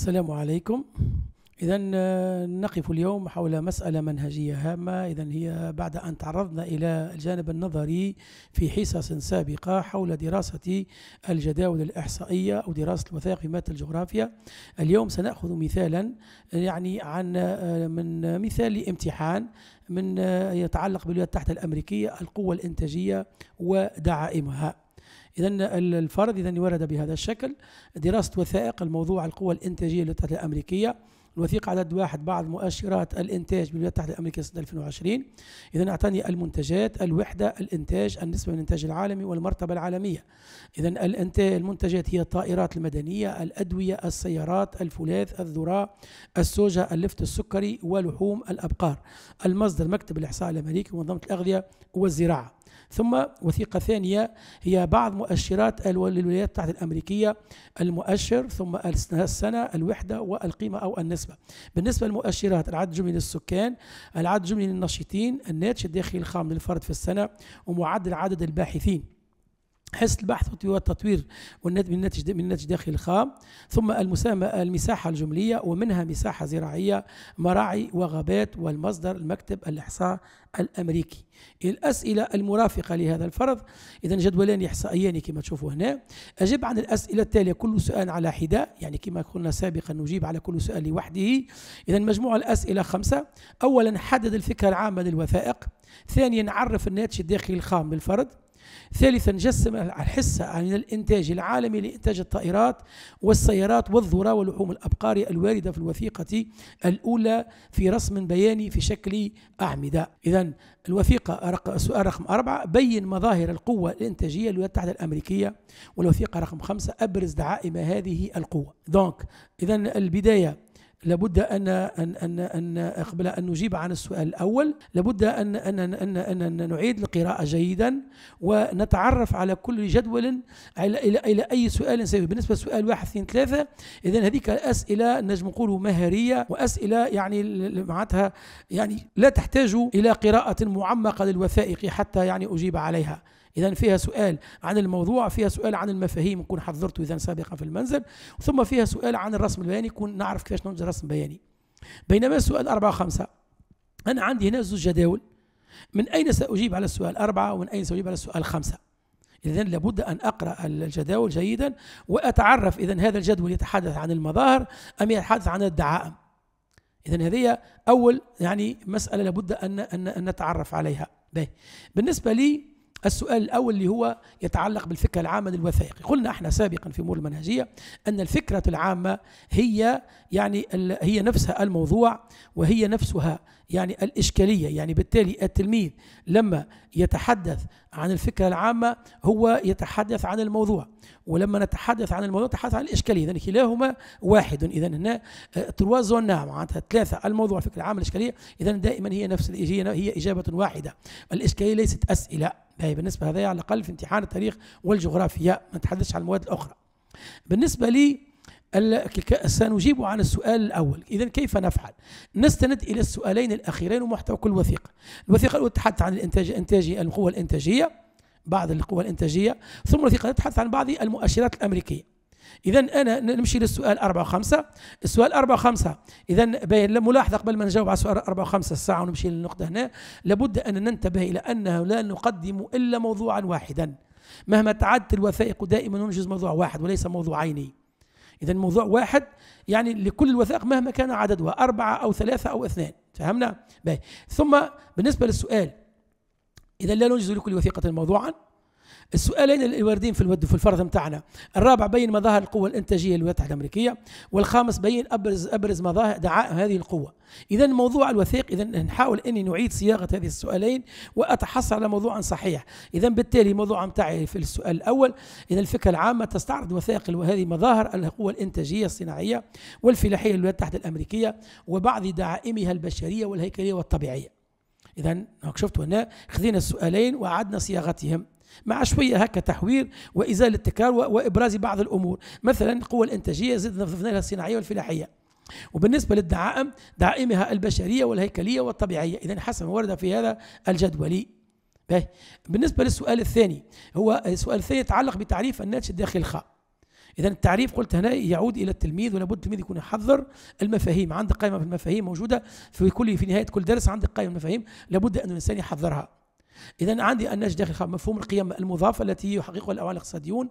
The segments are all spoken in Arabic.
السلام عليكم إذا آه، نقف اليوم حول مسألة منهجية هامة إذا هي بعد أن تعرضنا إلى الجانب النظري في حصص سابقة حول دراسة الجداول الإحصائية أو دراسة الوثائق في مادة الجغرافيا اليوم سنأخذ مثالا يعني عن آه، من مثال لامتحان من آه، يتعلق بالولايات المتحدة الأمريكية القوة الإنتاجية ودعائمها إذا الفرد إذا ورد بهذا الشكل دراسة وثائق الموضوع القوى الإنتاجية للولايات الأمريكية الوثيقة عدد واحد بعض مؤشرات الإنتاج بالولايات المتحدة الأمريكية سنة 2020 إذا أعطاني المنتجات الوحدة الإنتاج النسبة من الإنتاج العالمي والمرتبة العالمية إذا المنتجات هي الطائرات المدنية الأدوية السيارات الفولاذ الذرة السوجة اللفت السكري ولحوم الأبقار المصدر مكتب الإحصاء الأمريكي ومنظمة الأغذية والزراعة ثم وثيقة ثانية هي بعض مؤشرات الولايات المتحدة الأمريكية المؤشر ثم السنة الوحدة والقيمة أو النسبة بالنسبة للمؤشرات العدد الجملي للسكان العدد الجملي للنشيطين الناتج الداخلي الخام للفرد في السنة ومعدل عدد الباحثين حس البحث والتطوير والناتج الناتج داخل الخام ثم المساحة الجملية ومنها مساحة زراعية مراعي وغابات والمصدر المكتب الإحصاء الأمريكي الأسئلة المرافقة لهذا الفرض إذا جدولان إحصائيان كما تشوفوا هنا أجب عن الأسئلة التالية كل سؤال على حدة يعني كما قلنا سابقا نجيب على كل سؤال لوحده إذا مجموع الأسئلة خمسة أولا حدد الفكرة العامة للوثائق ثانيا عرف الناتج الداخلي الخام بالفرد ثالثا جسم الحصة من الإنتاج العالمي لإنتاج الطائرات والسيارات والذرة ولحوم الأبقار الواردة في الوثيقة الأولى في رسم بياني في شكل أعمدة إذا الوثيقة سؤال رقم أربعة بين مظاهر القوة الإنتاجية للولايات المتحدة الأمريكية والوثيقة رقم خمسة أبرز دعائم هذه القوة دونك إذا البداية لابد ان ان ان ان قبل ان نجيب عن السؤال الاول لابد ان ان ان ان, نعيد القراءه جيدا ونتعرف على كل جدول على الى الى اي سؤال سيبه. بالنسبه لسؤال واحد اثنين ثلاثه اذا هذيك اسئله نجم نقولوا مهاريه واسئله يعني معناتها يعني لا تحتاج الى قراءه معمقه للوثائق حتى يعني اجيب عليها إذا فيها سؤال عن الموضوع فيها سؤال عن المفاهيم نكون حضرته إذا سابقا في المنزل ثم فيها سؤال عن الرسم البياني نكون نعرف كيفاش ننجز رسم بياني بينما السؤال أربعة خمسة أنا عندي هنا زوج جداول من أين سأجيب على السؤال أربعة ومن أين سأجيب على السؤال خمسة إذا لابد أن أقرأ الجداول جيدا وأتعرف إذا هذا الجدول يتحدث عن المظاهر أم يتحدث عن الدعائم إذا هذه أول يعني مسألة لابد أن أن نتعرف عليها باي. بالنسبة لي السؤال الأول اللي هو يتعلق بالفكرة العامة للوثائقي قلنا احنا سابقا في أمور المنهجية أن الفكرة العامة هي يعني هي نفسها الموضوع وهي نفسها يعني الإشكالية يعني بالتالي التلميذ لما يتحدث عن الفكرة العامة هو يتحدث عن الموضوع ولما نتحدث عن الموضوع نتحدث عن الإشكالية اذا كلاهما واحد إذا هنا آه، تروازون نعم معناتها ثلاثة الموضوع الفكرة العامة الإشكالية إذا دائما هي نفس هي إجابة واحدة الإشكالية ليست أسئلة هي بالنسبة هذا على الأقل في امتحان التاريخ والجغرافيا ما نتحدثش عن المواد الأخرى بالنسبة لي سنجيب عن السؤال الأول إذا كيف نفعل؟ نستند إلى السؤالين الأخيرين ومحتوى كل وثيقة الوثيقة الأولى تتحدث عن الإنتاج إنتاجي القوة الإنتاجية بعض القوى الإنتاجية ثم الوثيقة تتحدث عن بعض المؤشرات الأمريكية إذا أنا نمشي للسؤال 4 و5 السؤال 4 و5 إذا ملاحظة قبل ما نجاوب على السؤال 4 و5 الساعة ونمشي للنقطة هنا لابد أن ننتبه إلى أنه لا نقدم إلا موضوعا واحدا مهما تعدت الوثائق دائما ننجز موضوع واحد وليس موضوعين إذا موضوع واحد يعني لكل الوثائق مهما كان عددها أربعة أو ثلاثة أو اثنان فهمنا؟ باي. ثم بالنسبة للسؤال إذا لا ننجز لكل وثيقة موضوعا السؤالين الواردين في الود في الفرض نتاعنا الرابع بين مظاهر القوه الانتاجيه للولايات المتحده الامريكيه والخامس بين ابرز ابرز مظاهر دعائم هذه القوه اذا موضوع الوثيق اذا نحاول اني نعيد صياغه هذه السؤالين واتحصل على موضوع صحيح اذا بالتالي موضوع نتاعي في السؤال الاول اذا الفكره العامه تستعرض وثائق هذه مظاهر القوه الانتاجيه الصناعيه والفلاحيه للولايات المتحده الامريكيه وبعض دعائمها البشريه والهيكليه والطبيعيه اذا شفتوا هنا خذينا السؤالين وعدنا صياغتهم مع شويه هكا تحوير وازاله التكرار وابراز بعض الامور مثلا القوه الانتاجيه زدنا ضفنا لها الصناعيه والفلاحيه وبالنسبه للدعائم دعائمها البشريه والهيكليه والطبيعيه اذا حسب ما ورد في هذا الجدول بالنسبه للسؤال الثاني هو السؤال الثاني يتعلق بتعريف الناتج الداخلي الخاء اذا التعريف قلت هنا يعود الى التلميذ ولابد التلميذ يكون يحضر المفاهيم عندك قائمه في المفاهيم موجوده في كل في نهايه كل درس عندك قائمه المفاهيم لابد ان الانسان يحضرها إذا عندي الناتج داخل مفهوم القيم المضافة التي يحققها الأعوان الاقتصاديون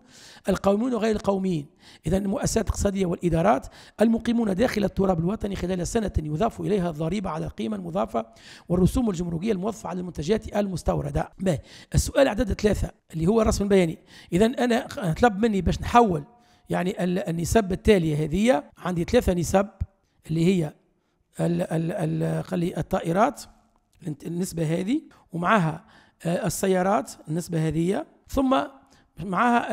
القوميون وغير القوميين إذا المؤسسات الاقتصادية والإدارات المقيمون داخل التراب الوطني خلال سنة يضاف إليها الضريبة على القيمة المضافة والرسوم الجمركية الموظفة على المنتجات المستوردة ما السؤال عدد ثلاثة اللي هو الرسم البياني إذا أنا طلب مني باش نحول يعني النسب التالية هذه عندي ثلاثة نسب اللي هي ال ال الـ الطائرات النسبة هذه ومعها آه، السيارات النسبة هذه ثم معها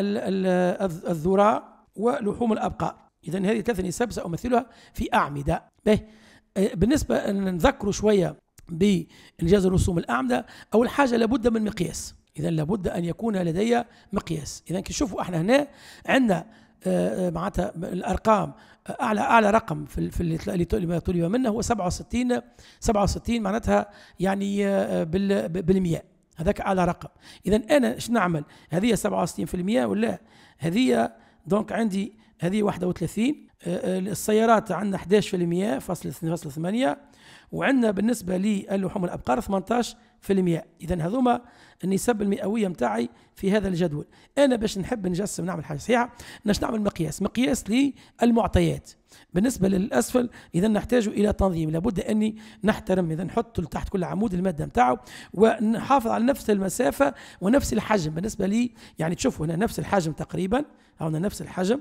الذراء ولحوم الأبقار إذا هذه ثلاثة نسب سأمثلها في أعمدة به آه، بالنسبة نذكروا شوية بإنجاز الرسوم الأعمدة أول حاجة لابد من مقياس إذا لابد أن يكون لدي مقياس إذا كي احنا هنا عندنا آه، معناتها الارقام اعلى اعلى رقم في في اللي طلب منه هو 67 67 معناتها يعني بالمئة هذاك على رقم اذا انا ايش نعمل هذه 67% ولا هذه دونك عندي هذه 31 آه، آه، السيارات عندنا 11% فاصل 2.8 وعندنا بالنسبه للحوم الابقار 18 في المياه اذا هذوما النسب المئويه نتاعي في هذا الجدول انا باش نحب نجسم نعمل حاجه صحيحه باش نعمل مقياس مقياس للمعطيات بالنسبه للاسفل اذا نحتاج الى تنظيم لابد اني نحترم اذا نحط تحت كل عمود الماده نتاعو ونحافظ على نفس المسافه ونفس الحجم بالنسبه لي يعني تشوفوا هنا نفس الحجم تقريبا هنا نفس الحجم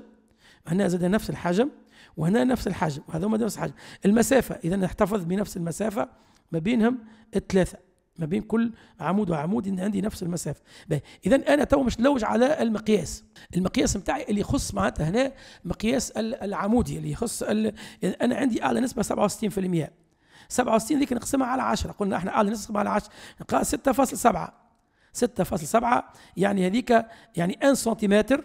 هنا زاد نفس الحجم وهنا نفس الحجم وهذوما نفس الحجم المسافه اذا نحتفظ بنفس المسافه ما بينهم الثلاثه ما بين كل عمود وعمود ان عندي نفس المسافه اذا انا تو مش نلوج على المقياس المقياس نتاعي اللي يخص معناتها هنا مقياس العمودي اللي يخص انا عندي اعلى نسبه 67% 67 ذيك نقسمها على 10 قلنا احنا اعلى نسبه على 10 6.7 6.7 يعني هذيك يعني 1 سنتيمتر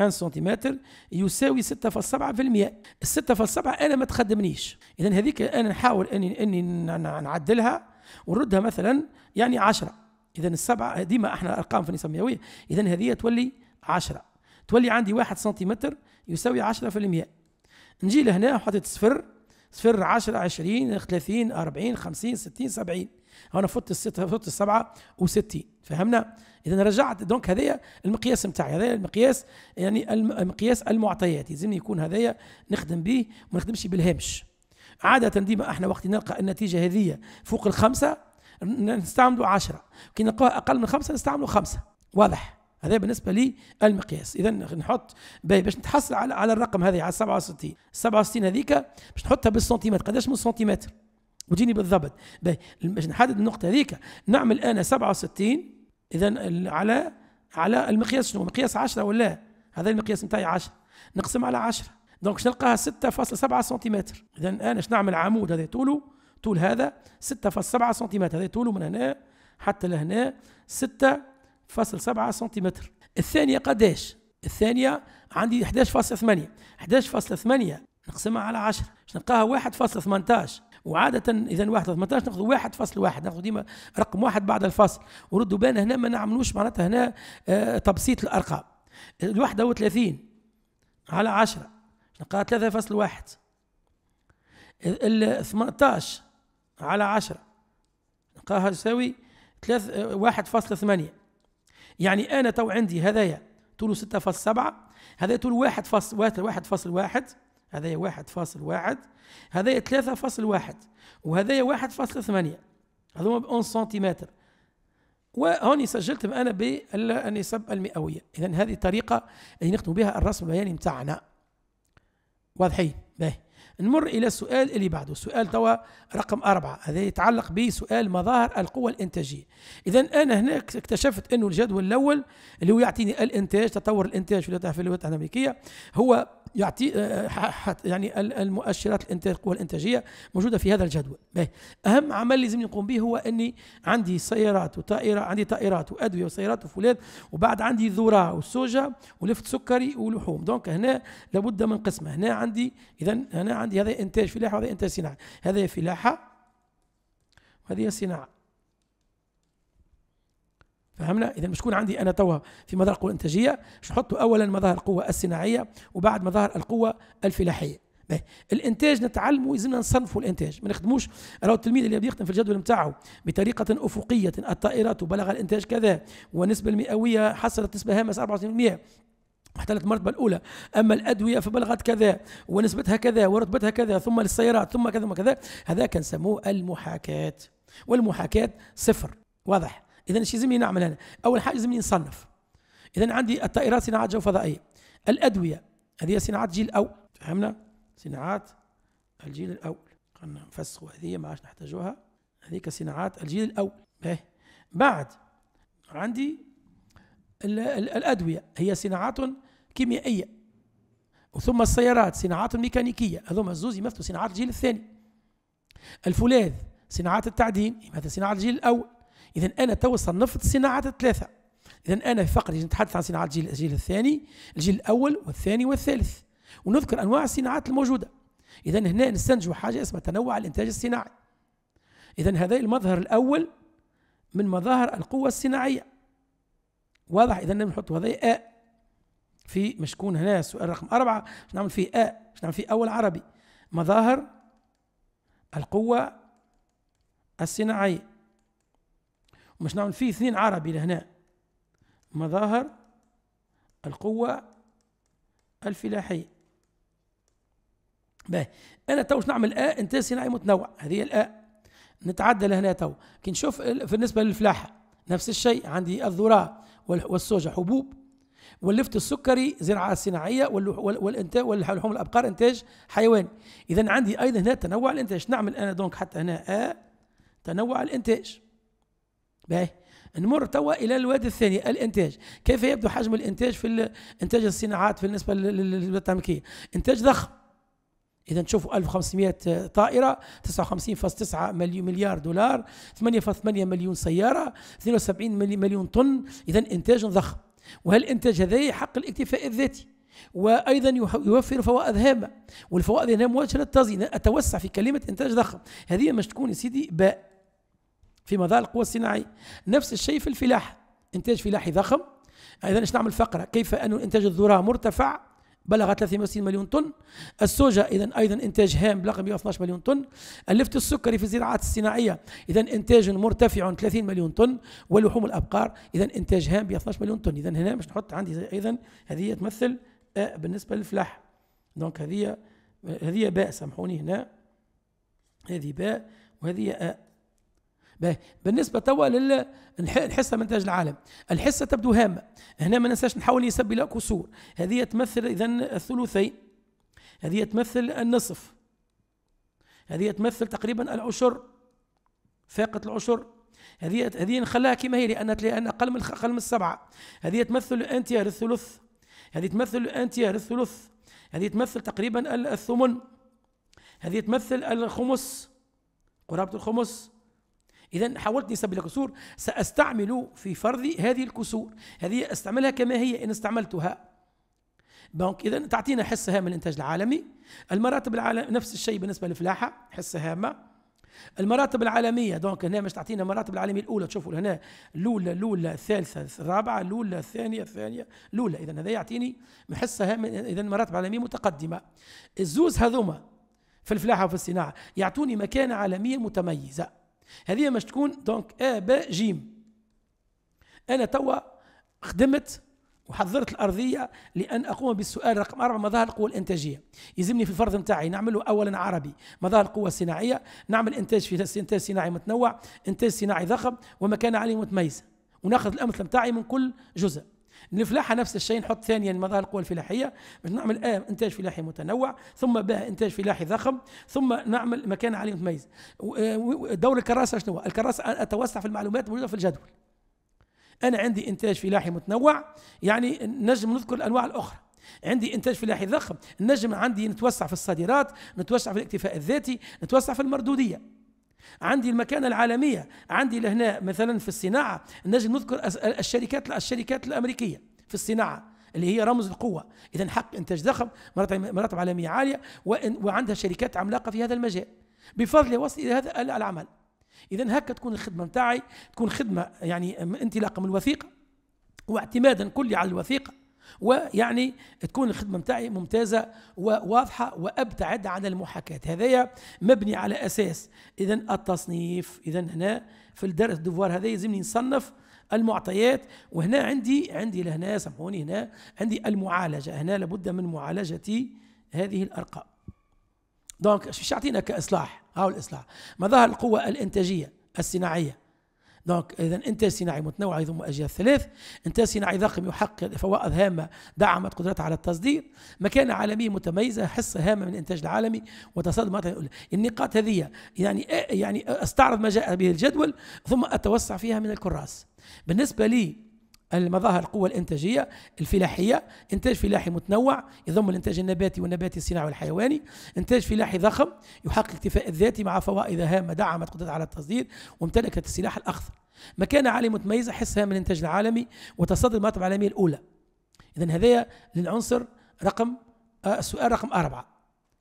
1 سنتيمتر يساوي 6.7% ال 6.7 انا ما تخدمنيش اذا هذيك انا نحاول اني اني نعدلها ونردها مثلا يعني 10 إذا السبعة ديما احنا أرقام في النسميوية إذا هذه تولي 10 تولي عندي 1 سنتيمتر يساوي 10 في المئة نجي لهنا وحطيت صفر صفر 10 20 30 40 50 60 70 هنا فوت الستة فوت السبعة و60 فهمنا اذا رجعت دونك هذايا المقياس نتاعي هذايا المقياس يعني المقياس المعطيات يلزمني يكون هذايا نخدم به وما نخدمش بالهامش عادة ديما احنا وقت نلقى النتيجة هذه فوق الخمسة نستعملوا عشرة كي نلقاها أقل من خمسة نستعملوا خمسة واضح هذا بالنسبه للمقياس اذا نحط باش نتحصل على على الرقم هذا على 67 67 هذيك باش نحطها بالسنتيمتر قداش من سنتيمتر وتجيني بالضبط باهي باش نحدد النقطه هذيك نعمل انا 67 اذا على على المقياس شنو مقياس 10 ولا هذا المقياس نتاعي 10 نقسم على 10 دونك نلقاها 6.7 سنتيمتر اذا انا اش نعمل عمود هذا طوله طول هذا 6.7 سنتيمتر هذا طوله من هنا حتى لهنا 6.7 سنتيمتر الثانيه قداش الثانيه عندي 11.8 11.8 نقسمها على 10 باش نلقاها 1.18 وعادة إذا واحد 18 ناخذ واحد فصل واحد ناخذ ديما رقم واحد بعد الفصل وردوا بالنا هنا ما نعملوش معناتها هنا آه تبسيط الأرقام الواحدة 30 على 10 فاصل واحد ال 18 على 10 تلقاها تساوي ثمانية يعني انا تو عندي هذايا طوله فاصل 6.7 هذايا طوله واحد هذايا 1.1 هذايا واحد وهذايا فاصل ثمانية هذوما بأون سنتيمتر وهوني سجلتهم انا بالنسب المئويه اذا هذه الطريقه اللي نخدم بها الرسم البياني نتاعنا واضحين باهي نمر إلى السؤال اللي بعده سؤال توا رقم أربعة هذا يتعلق بسؤال مظاهر القوة الإنتاجية إذا أنا هنا اكتشفت أنه الجدول الأول اللي هو يعطيني الإنتاج تطور الإنتاج في الولايات المتحدة الأمريكية هو يعطي آه، آه، يعني المؤشرات والانتاجيه موجوده في هذا الجدول اهم عمل لازم نقوم به هو اني عندي سيارات وطائره عندي طائرات وادويه وسيارات وفولاذ وبعد عندي الذره والسوجه ولفت سكري ولحوم دونك هنا لابد من قسمه هنا عندي اذا هنا عندي هذا انتاج فلاحه وهذا انتاج صناعي هذا فلاحه وهذه صناعه فهمنا اذا مش عندي انا توا في مظهر القوه الانتاجيه مش نحط اولا مظهر القوه الصناعيه وبعد مظهر القوه الفلاحيه بيه. الانتاج نتعلمه يلزمنا نصنفوا الانتاج ما نخدموش راهو التلميذ اللي بيخدم في الجدول نتاعه بطريقه افقيه الطائرات بلغ الانتاج كذا والنسبه المئويه حصلت نسبه هامه 24% احتلت المرتبة الأولى أما الأدوية فبلغت كذا ونسبتها كذا ورتبتها كذا ثم للسيارات ثم كذا وكذا هذا سموه المحاكاة والمحاكاة صفر واضح اذا شو يلزمني نعمل انا؟ اول حاجه يلزمني نصنف اذا عندي الطائرات صناعات جو فضائيه الادويه هذه صناعات جيل او فهمنا صناعات الجيل الاول خلينا نفسخوا هذه ما عادش نحتاجوها هذيك صناعات الجيل الاول به إيه. بعد عندي الـ الـ الادويه هي صناعات كيميائيه وثم السيارات صناعات ميكانيكيه هذوما الزوز يمثلوا صناعات الجيل الثاني الفولاذ صناعات التعدين يمثل صناعات الجيل الاول إذا أنا تو صنفت صناعة الثلاثة إذا أنا فقري نتحدث عن صناعات الجيل, الجيل الثاني الجيل الأول والثاني والثالث ونذكر أنواع الصناعات الموجودة إذا هنا نستنتج حاجة اسمها تنوع الإنتاج الصناعي إذا هذا المظهر الأول من مظاهر القوة الصناعية واضح إذا نحط هذا أ في مشكون هنا السؤال رقم أربعة باش نعمل فيه أ باش نعمل فيه أول عربي مظاهر القوة الصناعية ومش نعمل فيه اثنين عربي لهنا مظاهر القوة الفلاحية باهي انا توش نعمل آ آه، انتاج صناعي متنوع هذه الآ نتعدى لهنا تو كي نشوف بالنسبة للفلاحة نفس الشيء عندي الذرة والسوجة حبوب واللفت السكري زراعة صناعية والإنتاج واللحوم الأبقار إنتاج حيواني إذا عندي أيضا هنا تنوع الإنتاج نعمل أنا دونك حتى هنا آ آه، تنوع الإنتاج باهي نمر توا الى الواد الثاني الانتاج كيف يبدو حجم الانتاج في انتاج الصناعات في بالنسبه الامريكيه انتاج ضخم اذا تشوفوا 1500 طائره 59.9 مليار دولار 8.8 مليون سياره 72 مليون طن اذا انتاج ضخم وهالانتاج هذا يحقق الاكتفاء الذاتي وايضا يوفر فوائد هامه والفوائد هنا مواجهه للتزيين اتوسع في كلمه انتاج ضخم هذه مش تكون يا سيدي باء في مظاهر القوى الصناعية نفس الشيء في الفلاحة إنتاج فلاحي ضخم إذا إيش نعمل فقرة كيف أن إنتاج الذرة مرتفع بلغ 360 مليون طن السوجة إذا أيضا إنتاج هام بلغ 112 مليون طن اللفت السكري في الزراعات الصناعية إذا إنتاج مرتفع 30 مليون طن ولحوم الأبقار إذا إنتاج هام ب 12 مليون طن إذا هنا باش نحط عندي أيضا هذه تمثل بالنسبة للفلاح دونك هذه هذه باء سامحوني هنا هذه باء وهذه آ بالنسبة توا للحصة من تاج العالم الحصة تبدو هامة هنا ما ننساش نحاول يسبي لها كسور هذه تمثل إذا الثلثين هذه تمثل النصف هذه تمثل تقريبا العشر فاقة العشر هذه هذه نخليها كما هي لأن لأن أقل من أقل من السبعة هذه تمثل الانتيار الثلث هذه تمثل الانتيار الثلث هذه تمثل تقريبا الثمن هذه تمثل الخمس قرابة الخمس إذا حولت نسب إلى كسور سأستعمل في فرض هذه الكسور هذه أستعملها كما هي إن استعملتها دونك إذا تعطينا حصة هامة الإنتاج العالمي المراتب العالمية نفس الشيء بالنسبة للفلاحة حصة هامة المراتب العالمية دونك هنا مش تعطينا المراتب العالمية الأولى تشوفوا هنا الأولى الأولى الثالثة الرابعة الأولى الثانية الثانية الأولى إذا هذا يعطيني حصة هامة إذا مراتب عالمية متقدمة الزوز هذوما في الفلاحة وفي الصناعة يعطوني مكانة عالمية متميزة هذه مش تكون دونك ا ب جيم انا توا خدمت وحضرت الارضيه لان اقوم بالسؤال رقم اربعه مظاهر القوه الانتاجيه يلزمني في الفرض نتاعي نعمله اولا عربي مظاهر القوه الصناعيه نعمل انتاج في انتاج صناعي متنوع انتاج صناعي ضخم ومكان عالي متميز وناخذ الامثله نتاعي من كل جزء الفلاحه نفس الشيء نحط ثانيا مظاهر القوى الفلاحيه باش نعمل آه انتاج فلاحي متنوع ثم به انتاج فلاحي ضخم ثم نعمل مكان عالي متميز آه، دور الكراسه شنو الكراسه اتوسع في المعلومات الموجوده في الجدول انا عندي انتاج فلاحي متنوع يعني نجم نذكر الانواع الاخرى عندي انتاج فلاحي ضخم نجم عندي نتوسع في الصادرات نتوسع في الاكتفاء الذاتي نتوسع في المردوديه عندي المكانة العالمية عندي لهنا مثلا في الصناعة نجم نذكر الشركات الشركات الأمريكية في الصناعة اللي هي رمز القوة إذا حق إنتاج ضخم مراتب عالمية عالية وعندها شركات عملاقة في هذا المجال بفضل وصل إلى هذا العمل إذا هكا تكون الخدمة متاعي تكون خدمة يعني انطلاقا من الوثيقة واعتمادا كلي على الوثيقة ويعني تكون الخدمة متاعي ممتازة وواضحة وأبتعد عن المحاكاة هذايا مبني على أساس إذا التصنيف إذا هنا في الدرس الدفوار هذا يلزمني نصنف المعطيات وهنا عندي عندي لهنا سامحوني هنا عندي المعالجة هنا لابد من معالجة هذه الأرقام دونك شو يعطينا كإصلاح هاو الإصلاح مظاهر القوة الإنتاجية الصناعية دونك اذا انتاج صناعي متنوع يضم اجيال ثلاث انتاج صناعي ضخم يحقق فوائد هامه دعمت قدرته على التصدير مكانه عالميه متميزه حصه هامه من الانتاج العالمي وتصدر النقاط هذه يعني يعني استعرض ما جاء به الجدول ثم اتوسع فيها من الكراس بالنسبه لي المظاهر القوة الإنتاجية الفلاحية إنتاج فلاحي متنوع يضم الإنتاج النباتي والنباتي الصناعي والحيواني إنتاج فلاحي ضخم يحقق الاكتفاء الذاتي مع فوائد هامة دعمت قدرة على التصدير وامتلكت السلاح الأخضر مكانة عالية متميزة حسها من الإنتاج العالمي وتصدر المرتبة العالمية الأولى إذا هذايا للعنصر رقم آه، السؤال رقم أربعة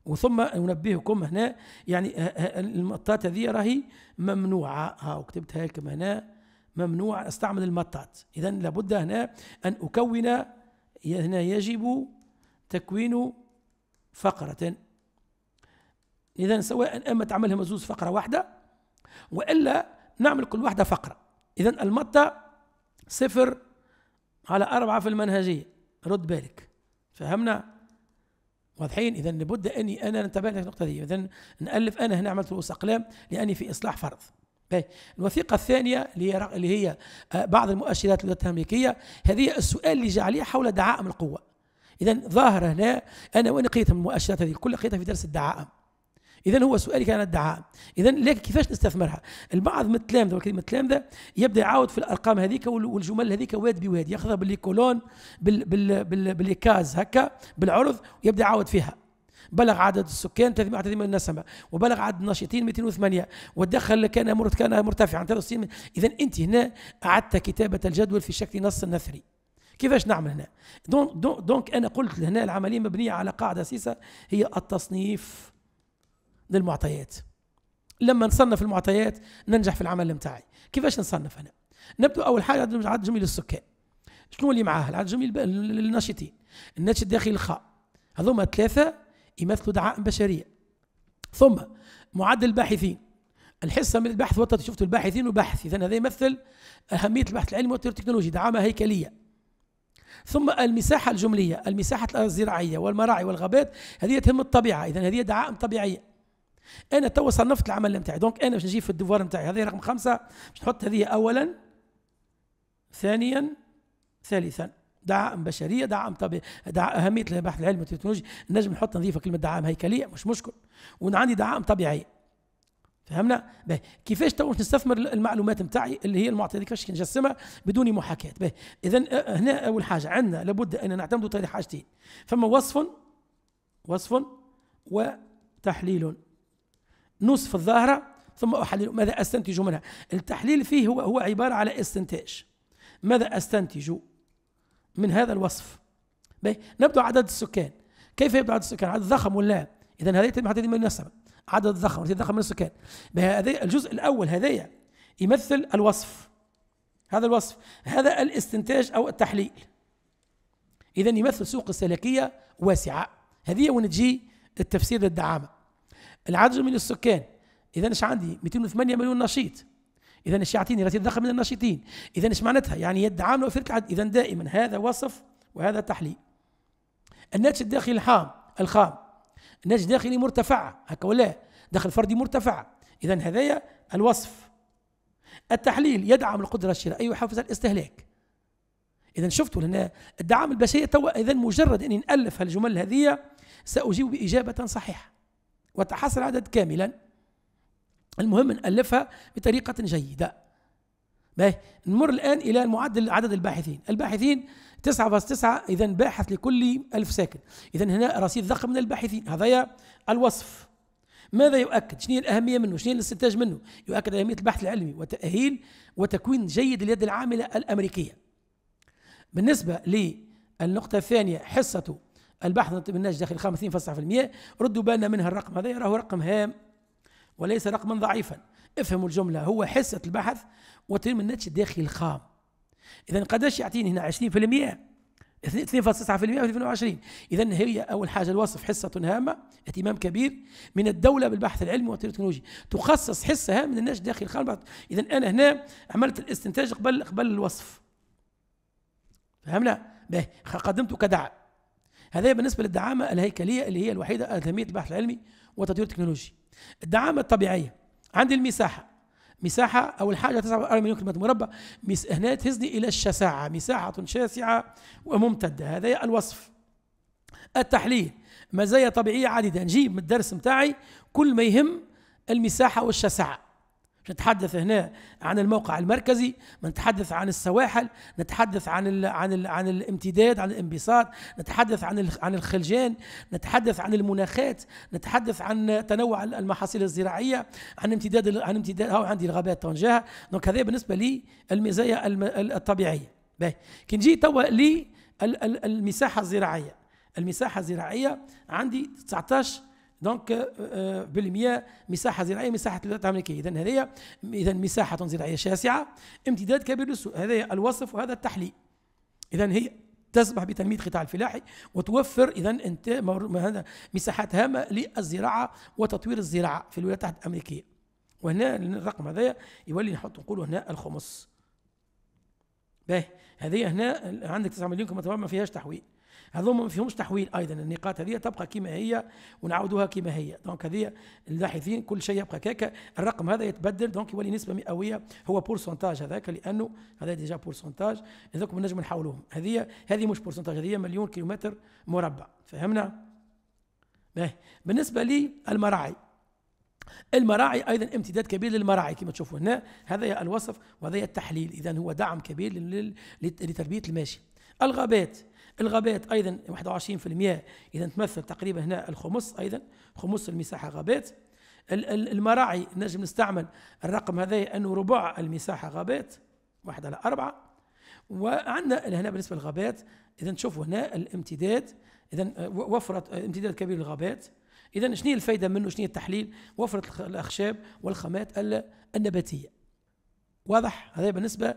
وثم انبهكم هنا يعني آه، آه، المطات هذه راهي ممنوعه ها وكتبتها لكم هنا ممنوع أستعمل المطاط إذا لابد هنا أن أكون هنا يجب تكوين فقرة إذا سواء أما تعملها مزوز فقرة واحدة وإلا نعمل كل واحدة فقرة إذا المطة صفر على أربعة في المنهجية رد بالك فهمنا واضحين اذا لابد اني انا انتبه للنقطه دي اذا نالف انا هنا عملت رؤوس اقلام لاني في اصلاح فرض طيب، الوثيقة الثانية اللي هي آه، بعض المؤشرات الأمريكية هذه السؤال اللي جاء عليه حول دعائم القوة إذا ظاهرة هنا أنا وين قيت من المؤشرات هذه كلها قيتها في درس الدعائم اذا هو سؤالي كان الدعاء اذا لكن كيفاش نستثمرها البعض من التلامذه وكلمه التلامذه يبدا يعاود في الارقام هذيك والجمل هذيك واد بواد ياخذها باللي كولون بال بال بال بالكاز هكا بالعرض ويبدا يعاود فيها بلغ عدد السكان 331 نسمه وبلغ عدد الناشطين 208 والدخل كان كان مرتفعا اذا انت هنا اعدت كتابه الجدول في شكل نص نثري كيفاش نعمل هنا دونك, دونك, دون انا قلت هنا العمليه مبنيه على قاعده سيسه هي التصنيف للمعطيات لما نصنف المعطيات ننجح في العمل نتاعي كيفاش نصنف هنا نبدأ أول حاجة عدد جميل السكان شنو اللي معاه العدد جميل الناشطين الناتج الداخلي الخاء هذوما ثلاثة يمثلوا دعائم بشرية ثم معدل الباحثين الحصة من البحث وطت شفت الباحثين وبحث إذا هذا يمثل أهمية البحث العلمي والتكنولوجي دعامة هيكلية ثم المساحة الجملية المساحة الزراعية والمراعي والغابات هذه تهم الطبيعة إذا هذه دعائم طبيعية أنا تو صنفت العمل نتاعي دونك أنا باش نجي في الدفوار نتاعي هذه رقم خمسة باش نحط هذه أولا ثانيا ثالثا دعائم بشريه دعائم طبيعيه دعاء اهميه البحث العلمي والتكنولوجي نجم نحط نظيفة كلمه دعائم هيكليه مش مشكل وعندي دعائم طبيعيه فهمنا به كيفاش تو نستثمر المعلومات نتاعي اللي هي المعطيات كيفاش نجسمها بدون محاكاه به اذا هنا اول حاجه عندنا لابد ان نعتمدوا طريق حاجتين فما وصف وصف وتحليل نصف الظاهره ثم احلل ماذا استنتج منها التحليل فيه هو هو عباره على استنتاج ماذا استنتج من هذا الوصف نبدو عدد السكان كيف يبدو عدد السكان عدد ضخم ولا إذا هذه تتم من النسب عدد ضخم عدد ضخم من السكان بهذا الجزء الأول هذايا يمثل الوصف هذا الوصف هذا الاستنتاج أو التحليل إذا يمثل سوق استهلاكية واسعة هذه وين تجي التفسير للدعامة العدد من السكان إذا ايش عندي 208 مليون نشيط إذا الشياطين التي تدخل من النشيطين إذا إيش معناتها يعني يد عاملة وفرك عد إذا دائما هذا وصف وهذا تحليل الناتج الداخلي الحام الخام الناتج الداخلي مرتفع هكا ولا دخل فردي مرتفع إذا هذايا الوصف التحليل يدعم القدرة الشرائية ويحفز الاستهلاك إذا شفتوا لأن الدعم البشرية تو إذا مجرد أني نألف هالجمل هذه سأجيب بإجابة صحيحة وتحصل عدد كاملا المهم نألفها بطريقة جيدة باهي نمر الآن إلى معدل عدد الباحثين الباحثين 9.9 إذا باحث لكل ألف ساكن إذا هنا رصيد ضخم من الباحثين هذايا الوصف ماذا يؤكد؟ شنو الأهمية منه؟ شنو الاستنتاج منه؟ يؤكد أهمية البحث العلمي وتأهيل وتكوين جيد لليد العاملة الأمريكية بالنسبة للنقطة الثانية حصة البحث من الناتج داخل 50.9% ردوا بالنا منها الرقم هذا راهو رقم هام وليس رقما ضعيفا افهموا الجملة هو حصة البحث وتنمي الناتج الداخلي الخام إذا قداش يعطيني هنا 20% 2.9% في 2020 اذا هي اول حاجه الوصف حصه هامه اهتمام كبير من الدوله بالبحث العلمي والتكنولوجي تخصص حصه هامه من الناشئ داخل الخام اذا انا هنا عملت الاستنتاج قبل قبل الوصف فهمنا باهي قدمته كدعم هذا بالنسبه للدعامه الهيكليه اللي هي الوحيده اهميه البحث العلمي والتطوير التكنولوجي الدعامة الطبيعية عندي المساحة مساحة أول حاجة 49 مليون كيلومتر مربع هنا تهزني إلى الشساعة مساحة شاسعة وممتدة هذا الوصف التحليل مزايا طبيعية عديدة نجيب من الدرس متاعي كل ما يهم المساحة والشساعة نتحدث هنا عن الموقع المركزي نتحدث عن السواحل نتحدث عن الـ عن الـ عن الامتداد عن الانبساط نتحدث عن عن الخلجان نتحدث عن المناخات نتحدث عن تنوع المحاصيل الزراعيه عن امتداد عن امتداد هاو عندي الغابات تنجاها دونك هذا بالنسبه لي المزايا الطبيعيه باهي كي نجي توا للمساحه الزراعيه المساحه الزراعيه عندي 19 دونك آه، آه، بالمياه مساحه زراعيه مساحه الولايات الامريكيه اذا هذه اذا مساحه زراعيه شاسعه امتداد كبير للسوق هذا الوصف وهذا التحليل اذا هي تسمح بتنميه القطاع الفلاحي وتوفر اذا أنت مساحات هامه للزراعه وتطوير الزراعه في الولايات المتحده الامريكيه وهنا الرقم هذا يولي نحط نقولوا هنا الخمس باهي هذه هنا عندك 9 مليون كما ما فيهاش تحويل هذوما ما فيهمش تحويل ايضا النقاط هذه تبقى كما هي ونعاودوها كما هي دونك هذه الباحثين كل شيء يبقى كاكا الرقم هذا يتبدل دونك يولي نسبه مئويه هو بورسونتاج هذاك لانه هذا ديجا بورسونتاج هذوك نجم نحولوهم هذه هذه مش بورسونتاج هذه مليون كيلومتر مربع فهمنا بالنسبه للمراعي المراعي ايضا امتداد كبير للمراعي كما تشوفوا هنا هذا الوصف وهذا التحليل اذا هو دعم كبير لتربيه الماشي الغابات الغابات أيضا 21% إذا تمثل تقريبا هنا الخمس أيضا خمس المساحة غابات المراعي نجم نستعمل الرقم هذا أنه ربع المساحة غابات واحد على أربعة وعندنا هنا بالنسبة للغابات إذا تشوفوا هنا الامتداد إذا آه، وفرت آه، امتداد كبير للغابات إذا شنو هي الفائدة منه شنو التحليل وفرت الأخشاب والخامات النباتية واضح هذا بالنسبة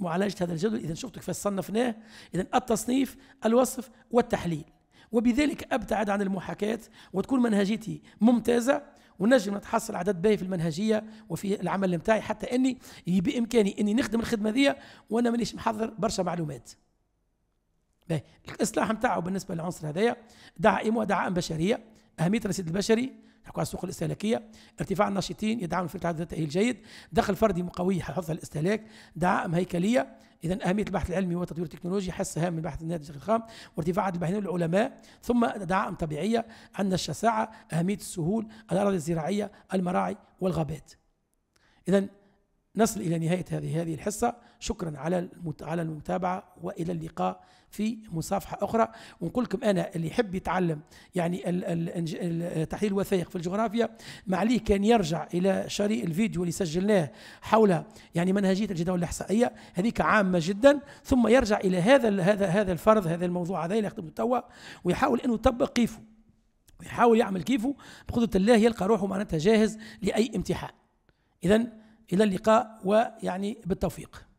معالجه هذا الجدول اذا شفتوا فصنفناه صنفناه اذا التصنيف الوصف والتحليل وبذلك ابتعد عن المحاكاه وتكون منهجيتي ممتازه ونجم نتحصل عدد باهي في المنهجيه وفي العمل نتاعي حتى اني بامكاني اني نخدم الخدمه ذي وانا مانيش محضر برشا معلومات الاصلاح نتاعو بالنسبه للعنصر هذايا دعائم ودعائم بشريه اهميه الرصيد البشري نحكوا على السوق الاستهلاكيه ارتفاع الناشطين يدعم في عدد التأهيل الجيد، دخل فردي مقوي حفظ الاستهلاك دعائم هيكليه اذا اهميه البحث العلمي والتطوير التكنولوجي حس هام من بحث الناتج الخام وارتفاع عدد الباحثين العلماء ثم دعائم طبيعيه عندنا الشساعه اهميه السهول الاراضي الزراعيه المراعي والغابات اذا نصل الى نهايه هذه هذه الحصه شكرا على على المتابعه والى اللقاء في مصافحه اخرى ونقول لكم انا اللي يحب يتعلم يعني تحليل الوثائق في الجغرافيا معليه كان يرجع الى شريط الفيديو اللي سجلناه حول يعني منهجيه الجداول الاحصائيه هذيك عامه جدا ثم يرجع الى هذا هذا هذا الفرض هذا الموضوع هذا اللي خدمته توا ويحاول انه يطبق كيفه ويحاول يعمل كيفه بقدره الله يلقى روحه معناتها جاهز لاي امتحان اذا الى اللقاء ويعني بالتوفيق